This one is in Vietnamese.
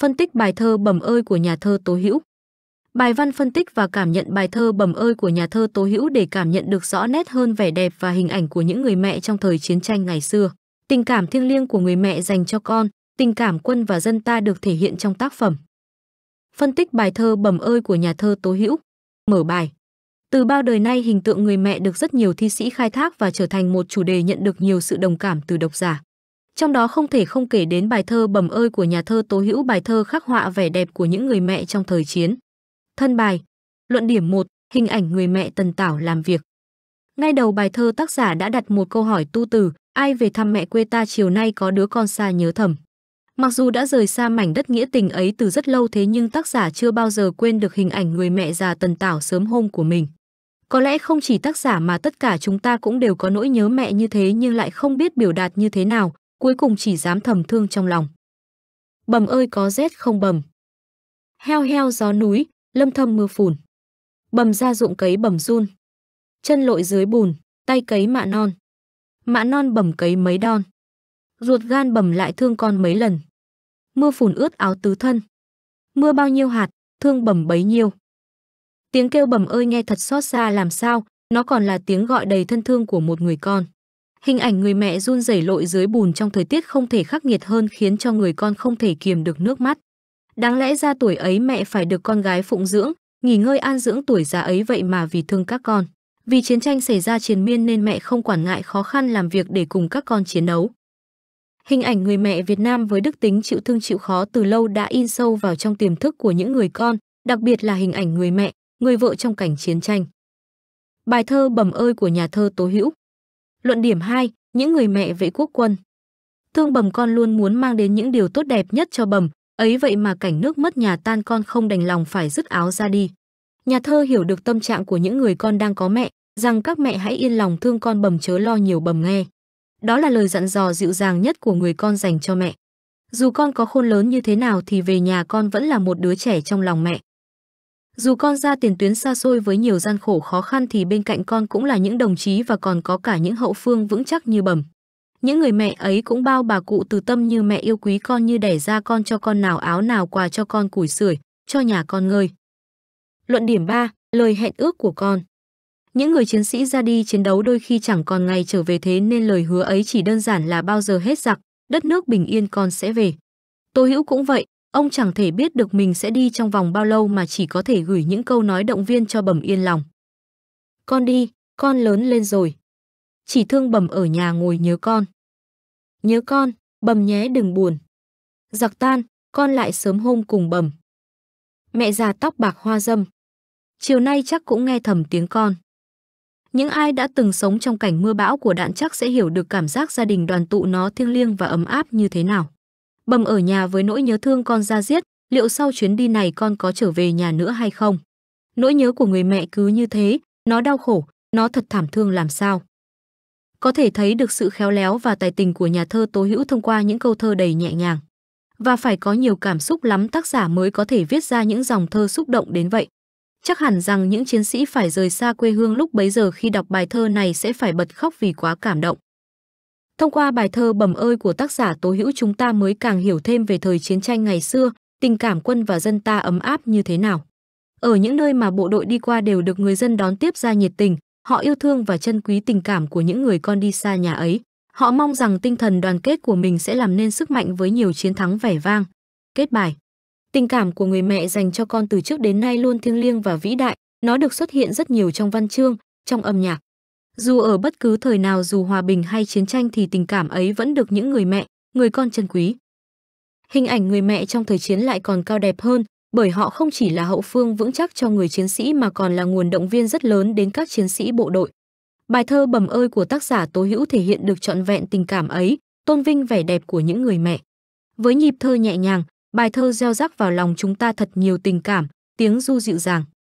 Phân tích bài thơ Bẩm ơi của nhà thơ Tố Hữu. Bài văn phân tích và cảm nhận bài thơ Bẩm ơi của nhà thơ Tố Hữu để cảm nhận được rõ nét hơn vẻ đẹp và hình ảnh của những người mẹ trong thời chiến tranh ngày xưa. Tình cảm thiêng liêng của người mẹ dành cho con, tình cảm quân và dân ta được thể hiện trong tác phẩm. Phân tích bài thơ Bẩm ơi của nhà thơ Tố Hữu. Mở bài. Từ bao đời nay hình tượng người mẹ được rất nhiều thi sĩ khai thác và trở thành một chủ đề nhận được nhiều sự đồng cảm từ độc giả trong đó không thể không kể đến bài thơ Bầm ơi của nhà thơ Tố Hữu bài thơ khắc họa vẻ đẹp của những người mẹ trong thời chiến. Thân bài Luận điểm 1, hình ảnh người mẹ Tần Tảo làm việc. Ngay đầu bài thơ tác giả đã đặt một câu hỏi tu từ, ai về thăm mẹ quê ta chiều nay có đứa con xa nhớ thầm. Mặc dù đã rời xa mảnh đất nghĩa tình ấy từ rất lâu thế nhưng tác giả chưa bao giờ quên được hình ảnh người mẹ già Tần Tảo sớm hôm của mình. Có lẽ không chỉ tác giả mà tất cả chúng ta cũng đều có nỗi nhớ mẹ như thế nhưng lại không biết biểu đạt như thế nào, cuối cùng chỉ dám thầm thương trong lòng. Bầm ơi có rét không bầm. Heo heo gió núi, lâm thâm mưa phùn. Bầm ra ruộng cấy bầm run. Chân lội dưới bùn, tay cấy mạ non. Mạ non bầm cấy mấy đon. Ruột gan bầm lại thương con mấy lần. Mưa phùn ướt áo tứ thân. Mưa bao nhiêu hạt, thương bầm bấy nhiêu. Tiếng kêu bầm ơi nghe thật xót xa làm sao, nó còn là tiếng gọi đầy thân thương của một người con. Hình ảnh người mẹ run rẩy lội dưới bùn trong thời tiết không thể khắc nghiệt hơn khiến cho người con không thể kiềm được nước mắt. Đáng lẽ ra tuổi ấy mẹ phải được con gái phụng dưỡng, nghỉ ngơi an dưỡng tuổi già ấy vậy mà vì thương các con. Vì chiến tranh xảy ra triền miên nên mẹ không quản ngại khó khăn làm việc để cùng các con chiến đấu. Hình ảnh người mẹ Việt Nam với đức tính chịu thương chịu khó từ lâu đã in sâu vào trong tiềm thức của những người con, đặc biệt là hình ảnh người mẹ, người vợ trong cảnh chiến tranh. Bài thơ Bầm ơi của nhà thơ Tố Hữu Luận điểm 2, những người mẹ vệ quốc quân. Thương bầm con luôn muốn mang đến những điều tốt đẹp nhất cho bầm, ấy vậy mà cảnh nước mất nhà tan con không đành lòng phải dứt áo ra đi. Nhà thơ hiểu được tâm trạng của những người con đang có mẹ, rằng các mẹ hãy yên lòng thương con bầm chớ lo nhiều bầm nghe. Đó là lời dặn dò dịu dàng nhất của người con dành cho mẹ. Dù con có khôn lớn như thế nào thì về nhà con vẫn là một đứa trẻ trong lòng mẹ. Dù con ra tiền tuyến xa xôi với nhiều gian khổ khó khăn thì bên cạnh con cũng là những đồng chí và còn có cả những hậu phương vững chắc như bẩm. Những người mẹ ấy cũng bao bà cụ từ tâm như mẹ yêu quý con như đẻ ra con cho con nào áo nào quà cho con củi sưởi, cho nhà con ngơi. Luận điểm 3, lời hẹn ước của con. Những người chiến sĩ ra đi chiến đấu đôi khi chẳng còn ngày trở về thế nên lời hứa ấy chỉ đơn giản là bao giờ hết giặc, đất nước bình yên con sẽ về. Tô Hữu cũng vậy, Ông chẳng thể biết được mình sẽ đi trong vòng bao lâu mà chỉ có thể gửi những câu nói động viên cho bẩm yên lòng. Con đi, con lớn lên rồi. Chỉ thương bẩm ở nhà ngồi nhớ con. Nhớ con, bẩm nhé đừng buồn. Giặc tan, con lại sớm hôm cùng bẩm. Mẹ già tóc bạc hoa dâm. Chiều nay chắc cũng nghe thầm tiếng con. Những ai đã từng sống trong cảnh mưa bão của đạn chắc sẽ hiểu được cảm giác gia đình đoàn tụ nó thiêng liêng và ấm áp như thế nào. Bầm ở nhà với nỗi nhớ thương con ra giết, liệu sau chuyến đi này con có trở về nhà nữa hay không? Nỗi nhớ của người mẹ cứ như thế, nó đau khổ, nó thật thảm thương làm sao. Có thể thấy được sự khéo léo và tài tình của nhà thơ Tố Hữu thông qua những câu thơ đầy nhẹ nhàng. Và phải có nhiều cảm xúc lắm tác giả mới có thể viết ra những dòng thơ xúc động đến vậy. Chắc hẳn rằng những chiến sĩ phải rời xa quê hương lúc bấy giờ khi đọc bài thơ này sẽ phải bật khóc vì quá cảm động. Thông qua bài thơ bầm ơi của tác giả Tố Hữu chúng ta mới càng hiểu thêm về thời chiến tranh ngày xưa, tình cảm quân và dân ta ấm áp như thế nào. Ở những nơi mà bộ đội đi qua đều được người dân đón tiếp ra nhiệt tình, họ yêu thương và trân quý tình cảm của những người con đi xa nhà ấy. Họ mong rằng tinh thần đoàn kết của mình sẽ làm nên sức mạnh với nhiều chiến thắng vẻ vang. Kết bài Tình cảm của người mẹ dành cho con từ trước đến nay luôn thiêng liêng và vĩ đại, nó được xuất hiện rất nhiều trong văn chương, trong âm nhạc. Dù ở bất cứ thời nào dù hòa bình hay chiến tranh thì tình cảm ấy vẫn được những người mẹ, người con trân quý. Hình ảnh người mẹ trong thời chiến lại còn cao đẹp hơn, bởi họ không chỉ là hậu phương vững chắc cho người chiến sĩ mà còn là nguồn động viên rất lớn đến các chiến sĩ bộ đội. Bài thơ Bầm ơi của tác giả Tố Hữu thể hiện được trọn vẹn tình cảm ấy, tôn vinh vẻ đẹp của những người mẹ. Với nhịp thơ nhẹ nhàng, bài thơ gieo rắc vào lòng chúng ta thật nhiều tình cảm, tiếng du dịu dàng.